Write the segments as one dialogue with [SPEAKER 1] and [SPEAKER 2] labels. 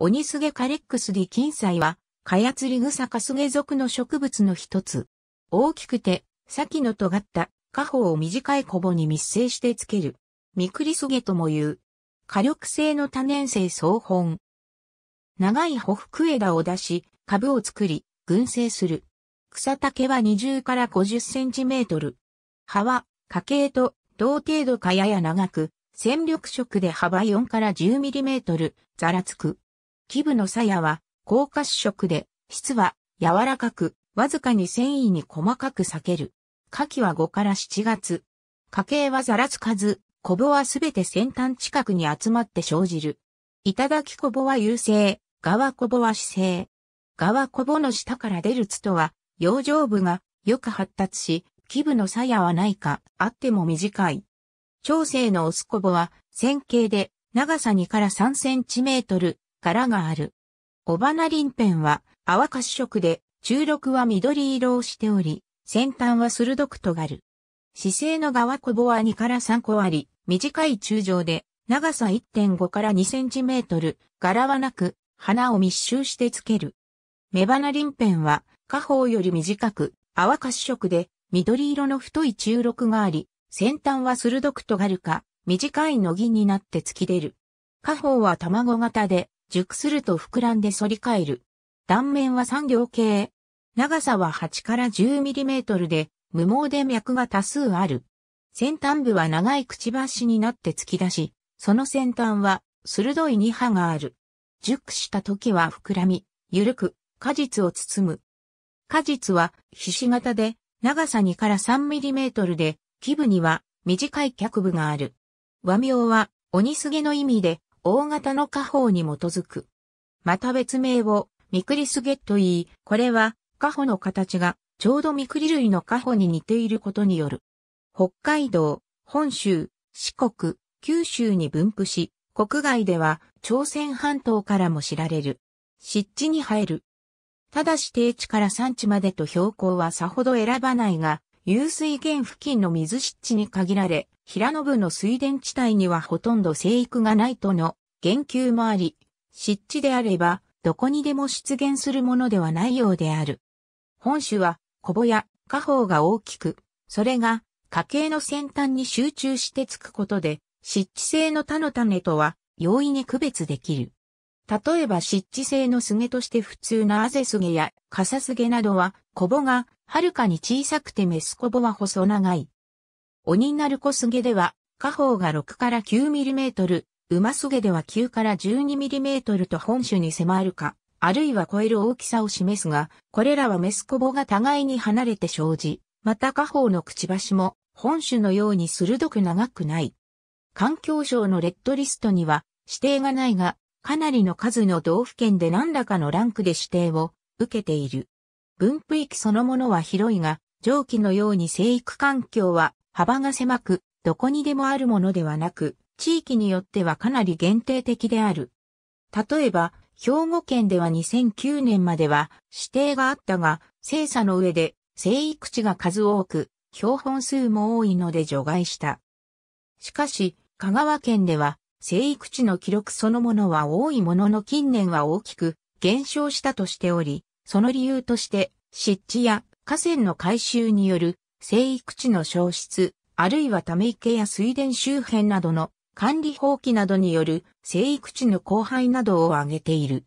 [SPEAKER 1] オニスゲカレックスディキンサイは、カヤツリグサカスゲ属の植物の一つ。大きくて、先の尖った、下方を短いコボに密生してつける。ミクリスゲとも言う。火力性の多年生総本。長いほふ枝を出し、株を作り、群生する。草丈は20から50センチメートル。葉は、花茎と同程度かやや長く、戦力色で幅4から10ミリメートル、ざらつく。基部の鞘は、高褐色で、質は柔らかく、わずかに繊維に細かく裂ける。下記は5から7月。家計はざらつかず、コボはすべて先端近くに集まって生じる。いただきコボは優勢、側コボは姿勢。側コボの下から出るツとは、養生部がよく発達し、基部の鞘はないか、あっても短い。長生のオスコボは、線形で、長さ2から3センチメートル、柄がある。尾花鱗片は泡褐色で、中緑は緑色をしており、先端は鋭く尖る。姿勢の側小棒は2から3個あり、短い中上で、長さ1.5から2センチメートル、柄はなく、花を密集してつける。目花鱗片は、下方より短く、泡褐色で、緑色の太い中緑があり、先端は鋭く尖るか、短いのぎになって突き出る。下方は卵型で、熟すると膨らんで反り返る。断面は三両形。長さは8から10ミリメートルで、無毛で脈が多数ある。先端部は長いくちばしになって突き出し、その先端は鋭い二葉がある。熟した時は膨らみ、ゆるく果実を包む。果実はひし形で長さ2から3ミリメートルで、基部には短い脚部がある。和名は鬼すげの意味で大型の家宝に基づく。また別名を、ミクリスゲット言い、これは、家宝の形が、ちょうどミクリ類の家宝に似ていることによる。北海道、本州、四国、九州に分布し、国外では朝鮮半島からも知られる。湿地に生える。ただし低地から山地までと標高はさほど選ばないが、湧水源付近の水湿地に限られ、平野部の水田地帯にはほとんど生育がないとの言及もあり、湿地であれば、どこにでも出現するものではないようである。本種は、コぼや、花宝が大きく、それが、家系の先端に集中してつくことで、湿地性の他の種とは、容易に区別できる。例えば湿地性のスゲとして普通なアゼスゲやカサスゲなどは、コボがはるかに小さくてメスコボは細長い。鬼なる小菅では、下方が6から 9mm、馬菅では9から 12mm と本種に迫るか、あるいは超える大きさを示すが、これらはメスコボが互いに離れて生じ、また下方のくちばしも本種のように鋭く長くない。環境省のレッドリストには指定がないが、かなりの数の道府県で何らかのランクで指定を受けている。分布域そのものは広いが、蒸気のように生育環境は幅が狭く、どこにでもあるものではなく、地域によってはかなり限定的である。例えば、兵庫県では2009年までは指定があったが、精査の上で生育地が数多く、標本数も多いので除外した。しかし、香川県では生育地の記録そのものは多いものの近年は大きく減少したとしており、その理由として、湿地や河川の改修による生育地の消失、あるいはため池や水田周辺などの管理放棄などによる生育地の荒廃などを挙げている。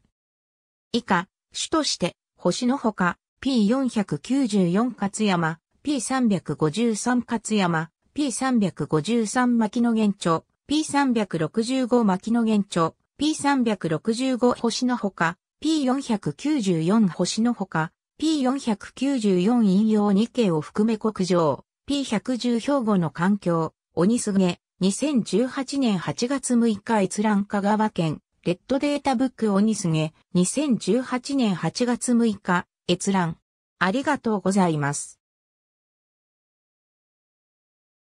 [SPEAKER 1] 以下、主として、星のほか、P494 勝山、P353 勝山、P353 牧野源町、P365 牧野源町、P365 星のほか、P494 星のほか、P494 引用日 k を含め国上、P110 兵庫の環境、鬼すげ、2018年8月6日閲覧香川県、レッドデータブック鬼すげ、2018年8月6日、閲覧。ありがとうございます。